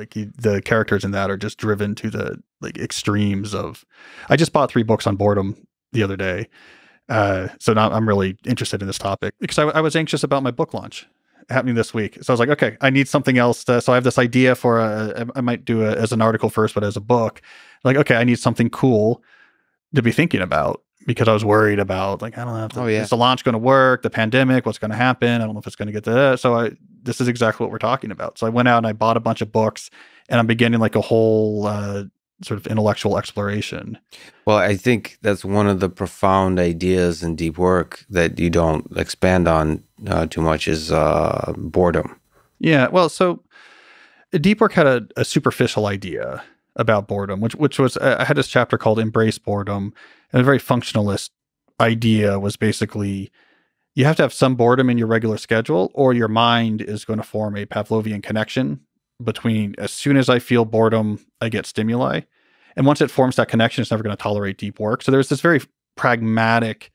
Like you, the characters in that are just driven to the like extremes of. I just bought three books on boredom the other day, uh, so now I'm really interested in this topic because I, I was anxious about my book launch happening this week. So I was like, okay, I need something else. To, uh, so I have this idea for a, I might do it as an article first, but as a book, like, okay, I need something cool to be thinking about because I was worried about like I don't know if the, oh, yeah. is the launch going to work, the pandemic, what's going to happen. I don't know if it's going to get to that. So I this is exactly what we're talking about. So I went out and I bought a bunch of books, and I'm beginning like a whole uh, sort of intellectual exploration. Well, I think that's one of the profound ideas in deep work that you don't expand on uh, too much is uh, boredom. Yeah. Well, so deep work had a, a superficial idea about boredom, which which was I had this chapter called "Embrace Boredom," and a very functionalist idea was basically you have to have some boredom in your regular schedule, or your mind is going to form a Pavlovian connection between as soon as I feel boredom, I get stimuli, and once it forms that connection, it's never going to tolerate deep work. So there's this very pragmatic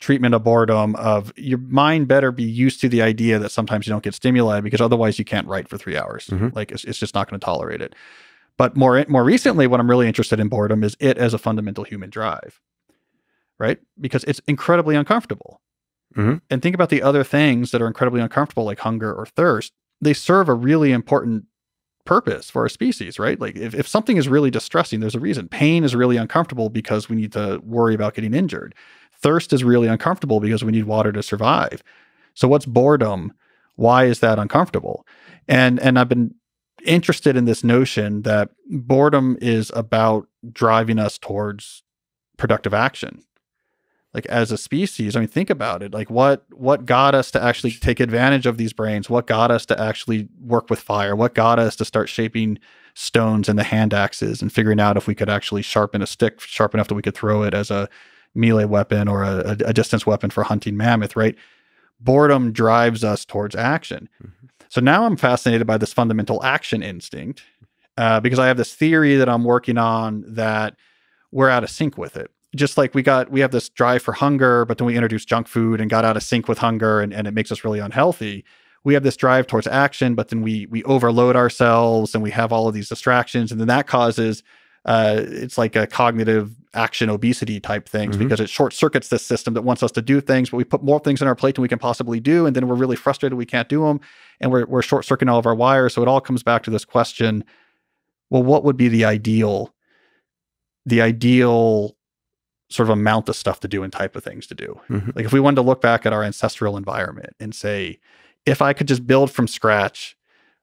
treatment of boredom of your mind better be used to the idea that sometimes you don't get stimuli because otherwise you can't write for three hours mm-hmm. like it's, it's just not going to tolerate it but more more recently, what I'm really interested in boredom is it as a fundamental human drive, right? Because it's incredibly uncomfortable. Mm-hmm. And think about the other things that are incredibly uncomfortable, like hunger or thirst. They serve a really important purpose for our species, right? Like if, if something is really distressing, there's a reason. Pain is really uncomfortable because we need to worry about getting injured. Thirst is really uncomfortable because we need water to survive. So what's boredom? Why is that uncomfortable? And and I've been interested in this notion that boredom is about driving us towards productive action like as a species i mean think about it like what what got us to actually take advantage of these brains what got us to actually work with fire what got us to start shaping stones and the hand axes and figuring out if we could actually sharpen a stick sharp enough that we could throw it as a melee weapon or a, a distance weapon for hunting mammoth right boredom drives us towards action mm-hmm. So now I'm fascinated by this fundamental action instinct uh, because I have this theory that I'm working on that we're out of sync with it. Just like we got, we have this drive for hunger, but then we introduced junk food and got out of sync with hunger, and, and it makes us really unhealthy. We have this drive towards action, but then we we overload ourselves and we have all of these distractions, and then that causes uh, it's like a cognitive action obesity type things mm-hmm. because it short circuits this system that wants us to do things, but we put more things on our plate than we can possibly do. And then we're really frustrated we can't do them. And we're, we're short circuiting all of our wires. So it all comes back to this question well, what would be the ideal? The ideal sort of amount of stuff to do and type of things to do. Mm-hmm. Like if we wanted to look back at our ancestral environment and say, if I could just build from scratch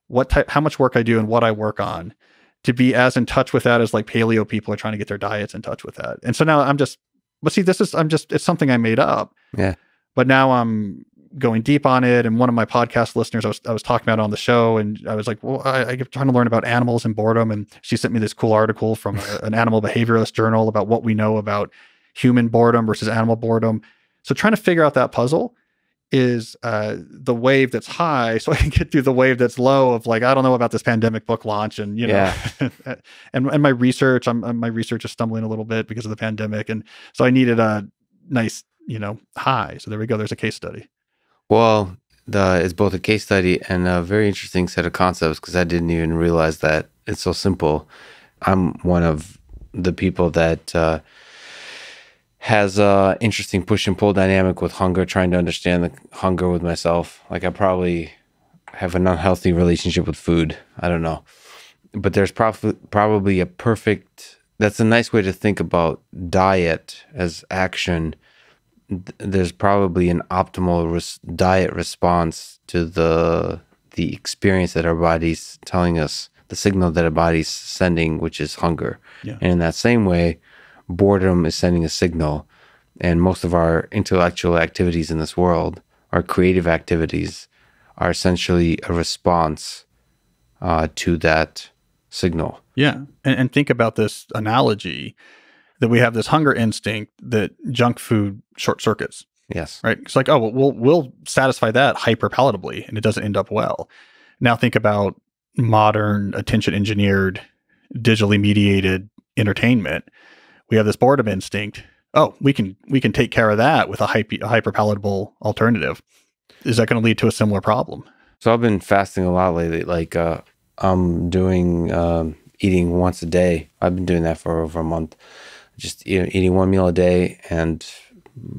what type, how much work I do and what I work on, to be as in touch with that as like paleo people are trying to get their diets in touch with that. And so now I'm just, but see, this is, I'm just, it's something I made up. Yeah. But now I'm going deep on it. And one of my podcast listeners, I was, I was talking about on the show, and I was like, well, I, am trying to learn about animals and boredom. And she sent me this cool article from a, an animal behavioralist journal about what we know about human boredom versus animal boredom. So trying to figure out that puzzle is uh, the wave that's high so I can get through the wave that's low of like I don't know about this pandemic book launch and you know yeah. and and my research I'm uh, my research is stumbling a little bit because of the pandemic and so I needed a nice you know high so there we go there's a case study well the, it's both a case study and a very interesting set of concepts because I didn't even realize that it's so simple I'm one of the people that uh, has a interesting push and pull dynamic with hunger trying to understand the hunger with myself like i probably have an unhealthy relationship with food i don't know but there's prof- probably a perfect that's a nice way to think about diet as action there's probably an optimal res diet response to the the experience that our body's telling us the signal that our body's sending which is hunger yeah. and in that same way boredom is sending a signal. And most of our intellectual activities in this world, our creative activities, are essentially a response uh, to that signal. Yeah. And, and think about this analogy that we have this hunger instinct that junk food short circuits. Yes. Right. It's like, oh, well, we'll, we'll satisfy that hyper palatably and it doesn't end up well. Now think about modern attention engineered, digitally mediated entertainment we have this boredom instinct. Oh, we can we can take care of that with a, hyper, palatable alternative. Is that going to lead to a similar problem? So I've been fasting a lot lately. Like uh, I'm doing um, eating once a day. I've been doing that for over a month. Just you know, eating one meal a day and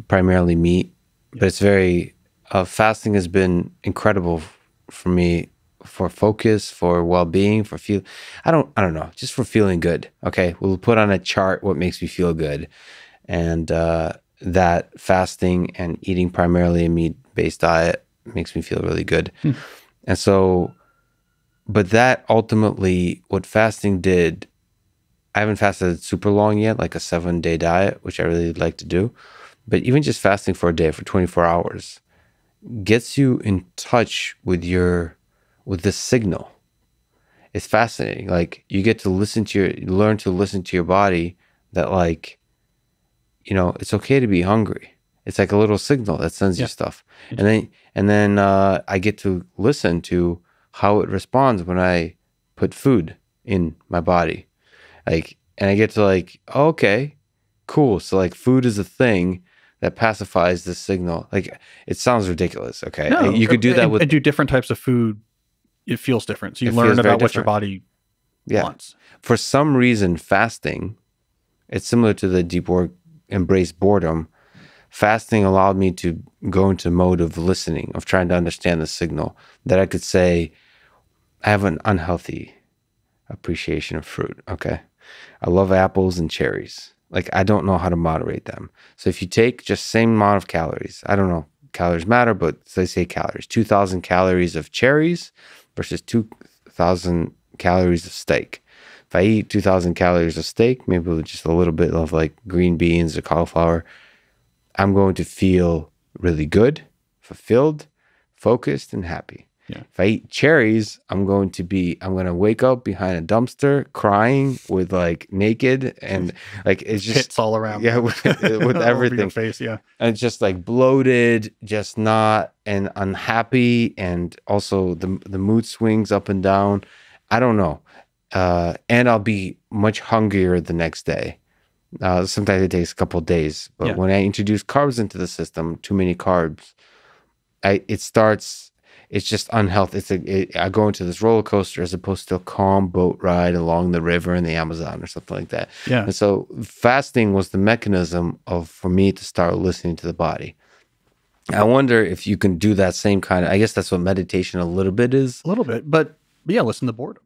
primarily meat. But it's very uh, fasting has been incredible for me for focus, for well-being, for feel I don't I don't know, just for feeling good. Okay. We'll put on a chart what makes me feel good. And uh, that fasting and eating primarily a meat-based diet makes me feel really good. Hmm. And so but that ultimately what fasting did I haven't fasted super long yet, like a seven day diet, which I really like to do. But even just fasting for a day for 24 hours gets you in touch with your with this signal. It's fascinating. Like you get to listen to your learn to listen to your body that like you know, it's okay to be hungry. It's like a little signal that sends yeah. you stuff. And then and then uh, I get to listen to how it responds when I put food in my body. Like and I get to like, okay, cool. So like food is a thing that pacifies this signal. Like it sounds ridiculous. Okay. No, you could do that with and do different types of food it feels different. So you it learn about what your body yeah. wants. For some reason, fasting, it's similar to the deep work embrace boredom. Fasting allowed me to go into mode of listening, of trying to understand the signal that I could say, I have an unhealthy appreciation of fruit. Okay. I love apples and cherries. Like I don't know how to moderate them. So if you take just same amount of calories, I don't know, calories matter, but they say calories, 2000 calories of cherries versus 2,000 calories of steak. If I eat 2,000 calories of steak, maybe with just a little bit of like green beans or cauliflower, I'm going to feel really good, fulfilled, focused, and happy. Yeah. If I eat cherries, I'm going to be I'm going to wake up behind a dumpster crying with like naked and like it's just Pits all around. Yeah, with, with everything. face, yeah. And it's just like bloated, just not and unhappy and also the the mood swings up and down. I don't know. Uh, and I'll be much hungrier the next day. Uh, sometimes it takes a couple days, but yeah. when I introduce carbs into the system, too many carbs, I it starts it's just unhealthy. It's a, it, I go into this roller coaster as opposed to a calm boat ride along the river in the Amazon or something like that. Yeah. And so fasting was the mechanism of for me to start listening to the body. I wonder if you can do that same kind of. I guess that's what meditation a little bit is. A little bit, but, but yeah, listen to boredom.